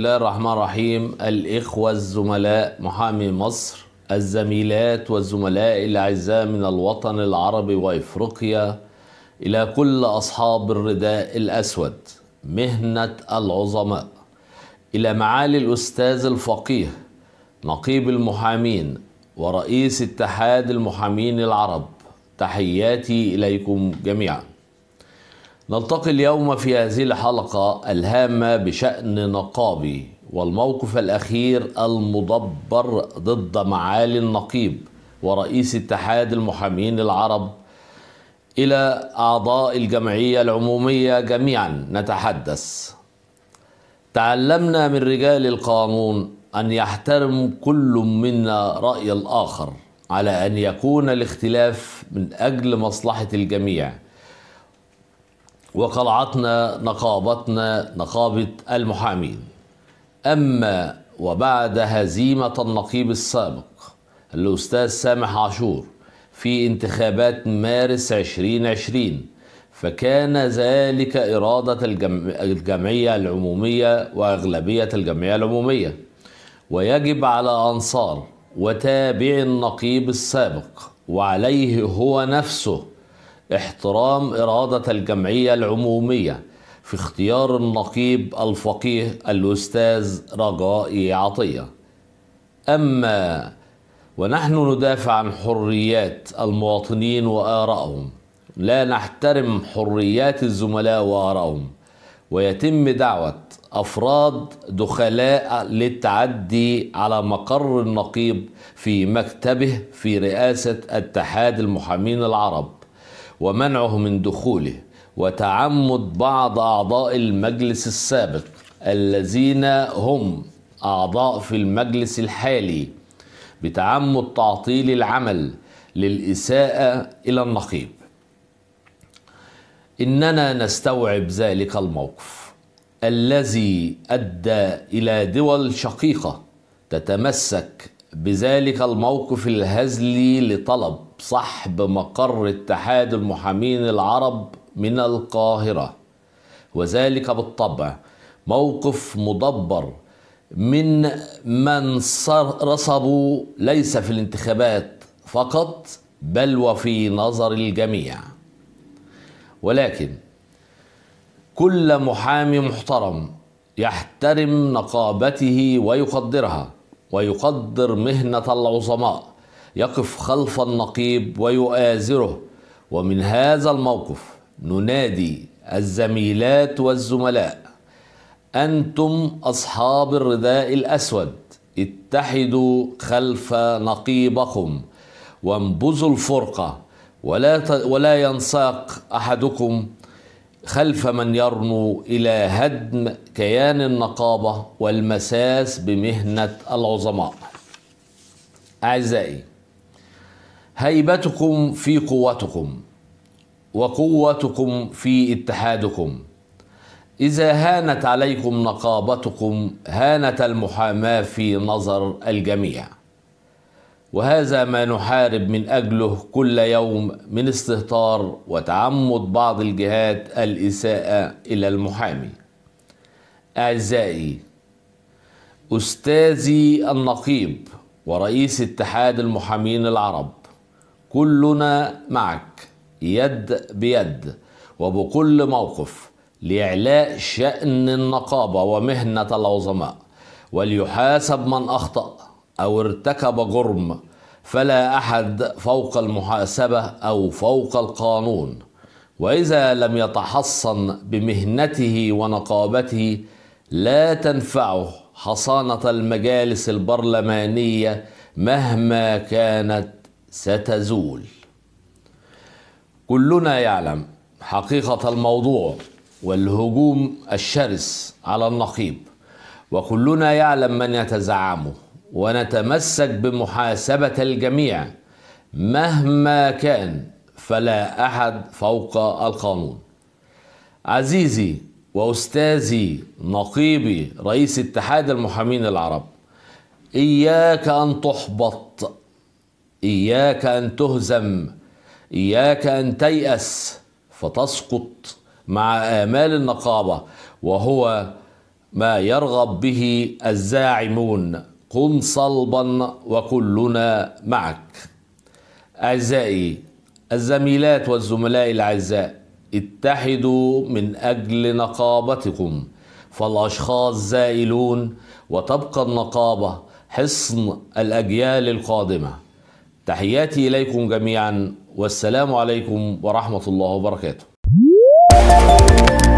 الله الرحمن الرحيم الإخوة الزملاء محامي مصر الزميلات والزملاء الأعزاء من الوطن العربي وإفريقيا إلى كل أصحاب الرداء الأسود مهنة العظماء إلى معالي الأستاذ الفقيه نقيب المحامين ورئيس اتحاد المحامين العرب تحياتي إليكم جميعاً نلتقي اليوم في هذه الحلقة الهامة بشأن نقابي والموقف الأخير المدبر ضد معالي النقيب ورئيس اتحاد المحامين العرب إلى أعضاء الجمعية العمومية جميعا نتحدث تعلمنا من رجال القانون أن يحترم كل منا رأي الآخر على أن يكون الاختلاف من أجل مصلحة الجميع وقلعتنا نقابتنا نقابة المحامين أما وبعد هزيمة النقيب السابق الأستاذ سامح عاشور في انتخابات مارس 2020 فكان ذلك إرادة الجمعية العمومية وأغلبية الجمعية العمومية ويجب على أنصار وتابع النقيب السابق وعليه هو نفسه احترام إرادة الجمعية العمومية في اختيار النقيب الفقيه الأستاذ رجائي عطية أما ونحن ندافع عن حريات المواطنين وآرائهم لا نحترم حريات الزملاء وآرائهم ويتم دعوة أفراد دخلاء للتعدي على مقر النقيب في مكتبه في رئاسة اتحاد المحامين العرب ومنعه من دخوله وتعمد بعض أعضاء المجلس السابق الذين هم أعضاء في المجلس الحالي بتعمد تعطيل العمل للإساءة إلى النقيب إننا نستوعب ذلك الموقف الذي أدى إلى دول شقيقة تتمسك بذلك الموقف الهزلي لطلب صحب مقر اتحاد المحامين العرب من القاهرة وذلك بالطبع موقف مدبر من من رصبوا ليس في الانتخابات فقط بل وفي نظر الجميع ولكن كل محامي محترم يحترم نقابته ويقدرها ويقدر مهنة العظماء يقف خلف النقيب ويؤازره ومن هذا الموقف ننادي الزميلات والزملاء أنتم أصحاب الرداء الأسود اتحدوا خلف نقيبكم وانبذوا الفرقة ولا ولا ينساق أحدكم خلف من يرنو إلى هدم كيان النقابة والمساس بمهنة العظماء أعزائي هيبتكم في قوتكم وقوتكم في اتحادكم اذا هانت عليكم نقابتكم هانت المحاماه في نظر الجميع وهذا ما نحارب من اجله كل يوم من استهتار وتعمد بعض الجهات الاساءه الى المحامي اعزائي استاذي النقيب ورئيس اتحاد المحامين العرب كلنا معك يد بيد وبكل موقف لإعلاء شأن النقابة ومهنة العظماء وليحاسب من أخطأ أو ارتكب جرم فلا أحد فوق المحاسبة أو فوق القانون وإذا لم يتحصن بمهنته ونقابته لا تنفعه حصانة المجالس البرلمانية مهما كانت ستزول كلنا يعلم حقيقة الموضوع والهجوم الشرس على النقيب وكلنا يعلم من يتزعمه ونتمسك بمحاسبة الجميع مهما كان فلا أحد فوق القانون عزيزي وأستاذي نقيبي رئيس اتحاد المحامين العرب إياك أن تحبط إياك أن تهزم إياك أن تيأس فتسقط مع آمال النقابة وهو ما يرغب به الزاعمون قم صلبا وكلنا معك أعزائي الزميلات والزملاء الأعزاء اتحدوا من أجل نقابتكم فالأشخاص زائلون وتبقى النقابة حصن الأجيال القادمة تحياتي إليكم جميعا والسلام عليكم ورحمة الله وبركاته